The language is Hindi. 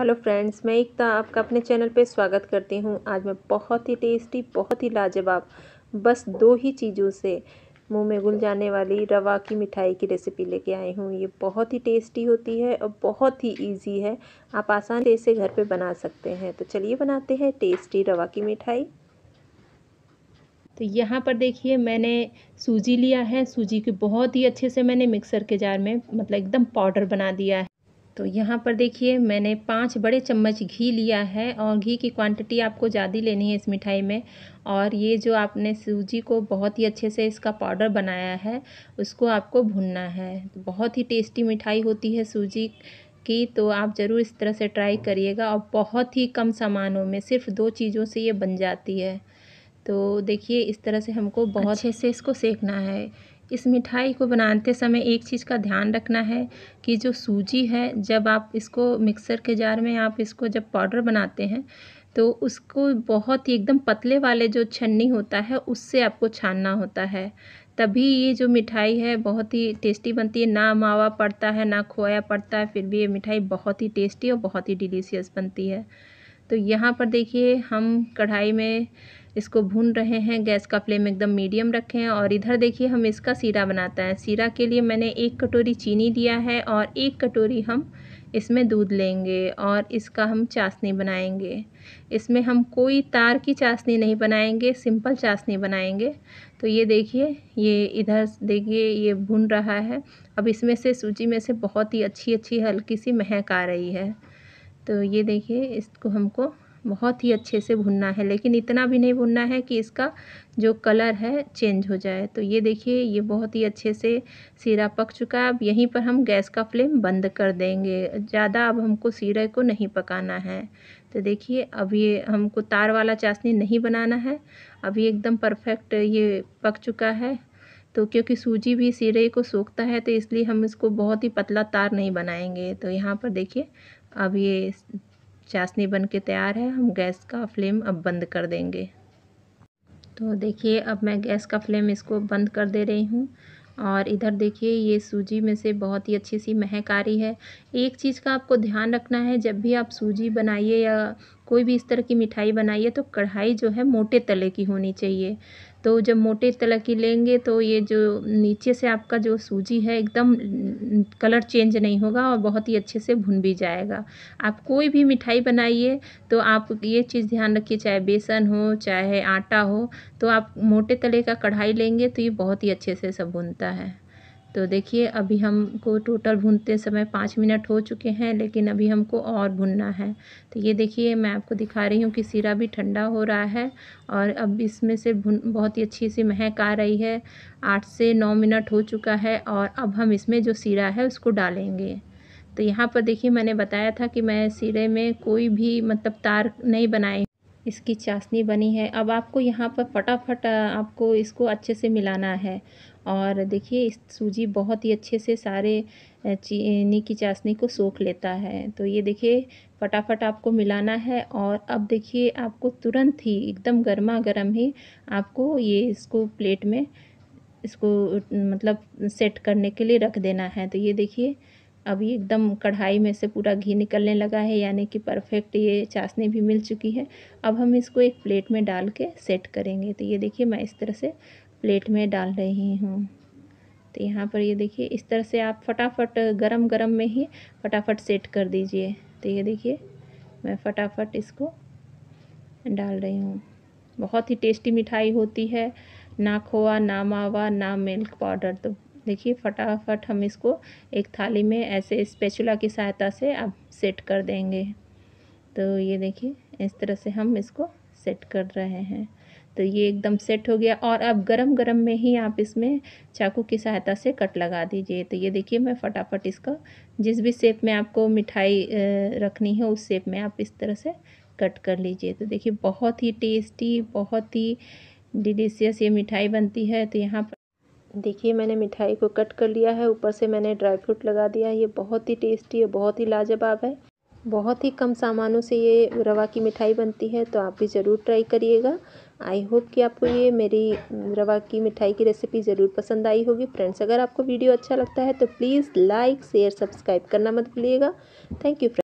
हेलो फ्रेंड्स मैं एकता आपका अपने चैनल पे स्वागत करती हूँ आज मैं बहुत ही टेस्टी बहुत ही लाजवाब बस दो ही चीज़ों से मुंह में घुल जाने वाली रवा की मिठाई की रेसिपी लेके आई हूँ ये बहुत ही टेस्टी होती है और बहुत ही इजी है आप आसान से इसे घर पे बना सकते हैं तो चलिए बनाते हैं टेस्टी रवा की मिठाई तो यहाँ पर देखिए मैंने सूजी लिया है सूजी के बहुत ही अच्छे से मैंने मिक्सर के जार में मतलब एकदम पाउडर बना दिया है तो यहाँ पर देखिए मैंने पाँच बड़े चम्मच घी लिया है और घी की क्वांटिटी आपको ज़्यादा लेनी है इस मिठाई में और ये जो आपने सूजी को बहुत ही अच्छे से इसका पाउडर बनाया है उसको आपको भुनना है बहुत ही टेस्टी मिठाई होती है सूजी की तो आप ज़रूर इस तरह से ट्राई करिएगा और बहुत ही कम सामानों में सिर्फ दो चीज़ों से ये बन जाती है तो देखिए इस तरह से हमको बहुत अच्छे से इसको सेकना है इस मिठाई को बनाते समय एक चीज़ का ध्यान रखना है कि जो सूजी है जब आप इसको मिक्सर के जार में आप इसको जब पाउडर बनाते हैं तो उसको बहुत ही एकदम पतले वाले जो छन्नी होता है उससे आपको छानना होता है तभी ये जो मिठाई है बहुत ही टेस्टी बनती है ना मावा पड़ता है ना खोया पड़ता है फिर भी ये मिठाई बहुत ही टेस्टी और बहुत ही डिलीशियस बनती है तो यहाँ पर देखिए हम कढ़ाई में इसको भून रहे हैं गैस का फ्लेम एकदम मीडियम रखें और इधर देखिए हम इसका सीरा बनाते हैं सीरा के लिए मैंने एक कटोरी चीनी दिया है और एक कटोरी हम इसमें दूध लेंगे और इसका हम चाशनी बनाएंगे इसमें हम कोई तार की चाशनी नहीं बनाएंगे सिंपल चाशनी बनाएंगे तो ये देखिए ये इधर देखिए ये भुन रहा है अब इसमें से सूजी में से बहुत ही अच्छी अच्छी हल्की सी महक आ रही है तो ये देखिए इसको हमको बहुत ही अच्छे से भुनना है लेकिन इतना भी नहीं भुनना है कि इसका जो कलर है चेंज हो जाए तो ये देखिए ये बहुत ही अच्छे से सीरा पक चुका है अब यहीं पर हम गैस का फ्लेम बंद कर देंगे ज़्यादा अब हमको सीरे को नहीं पकाना है तो देखिए अब ये हमको तार वाला चाशनी नहीं बनाना है अभी एकदम परफेक्ट ये पक चुका है तो क्योंकि सूजी भी सीरे को सूखता है तो इसलिए हम इसको बहुत ही पतला तार नहीं बनाएंगे तो यहाँ पर देखिए अब ये चाशनी बन के तैयार है हम गैस का फ्लेम अब बंद कर देंगे तो देखिए अब मैं गैस का फ्लेम इसको बंद कर दे रही हूँ और इधर देखिए ये सूजी में से बहुत ही अच्छी सी महक आ रही है एक चीज़ का आपको ध्यान रखना है जब भी आप सूजी बनाइए या कोई भी इस तरह की मिठाई बनाइए तो कढ़ाई जो है मोटे तले की होनी चाहिए तो जब मोटे तला की लेंगे तो ये जो नीचे से आपका जो सूजी है एकदम कलर चेंज नहीं होगा और बहुत ही अच्छे से भुन भी जाएगा आप कोई भी मिठाई बनाइए तो आप ये चीज़ ध्यान रखिए चाहे बेसन हो चाहे आटा हो तो आप मोटे तले का कढ़ाई लेंगे तो ये बहुत ही अच्छे से सब भुनता है तो देखिए अभी हमको टोटल भूनते समय पाँच मिनट हो चुके हैं लेकिन अभी हमको और भुनना है तो ये देखिए मैं आपको दिखा रही हूँ कि सीरा भी ठंडा हो रहा है और अब इसमें से भुन बहुत ही अच्छी सी महक आ रही है आठ से नौ मिनट हो चुका है और अब हम इसमें जो सीरा है उसको डालेंगे तो यहाँ पर देखिए मैंने बताया था कि मैं सीरे में कोई भी मतलब तार नहीं बनाई इसकी चाशनी बनी है अब आपको यहाँ पर फटाफट आपको इसको अच्छे से मिलाना है और देखिए इस सूजी बहुत ही अच्छे से सारे चीनी की चाशनी को सोख लेता है तो ये देखिए फटाफट आपको मिलाना है और अब देखिए आपको तुरंत ही एकदम गर्मा गर्म ही आपको ये इसको प्लेट में इसको मतलब सेट करने के लिए रख देना है तो ये देखिए अब ये एकदम कढ़ाई में से पूरा घी निकलने लगा है यानी कि परफेक्ट ये चाशनी भी मिल चुकी है अब हम इसको एक प्लेट में डाल के सेट करेंगे तो ये देखिए मैं इस तरह से प्लेट में डाल रही हूँ तो यहाँ पर ये देखिए इस तरह से आप फटाफट गरम गरम में ही फटाफट सेट कर दीजिए तो ये देखिए मैं फटाफट इसको डाल रही हूँ बहुत ही टेस्टी मिठाई होती है ना खोआ ना मावा ना मिल्क पाउडर तो देखिए फटाफट हम इसको एक थाली में ऐसे स्पेचुला की सहायता से आप सेट कर देंगे तो ये देखिए इस तरह से हम इसको सेट कर रहे हैं तो ये एकदम सेट हो गया और अब गरम गरम में ही आप इसमें चाकू की सहायता से कट लगा दीजिए तो ये देखिए मैं फटाफट इसका जिस भी शेप में आपको मिठाई रखनी है उस शेप में आप इस तरह से कट कर लीजिए तो देखिए बहुत ही टेस्टी बहुत ही डिलीशियस ये मिठाई बनती है तो यहाँ पर देखिए मैंने मिठाई को कट कर लिया है ऊपर से मैंने ड्राई फ्रूट लगा दिया है ये बहुत ही टेस्टी और बहुत ही लाजवाब है बहुत ही कम सामानों से ये रवा की मिठाई बनती है तो आप भी ज़रूर ट्राई करिएगा आई होप कि आपको ये मेरी रवा की मिठाई की रेसिपी ज़रूर पसंद आई होगी फ्रेंड्स अगर आपको वीडियो अच्छा लगता है तो प्लीज़ लाइक शेयर सब्सक्राइब करना मत भूलिएगा थैंक यू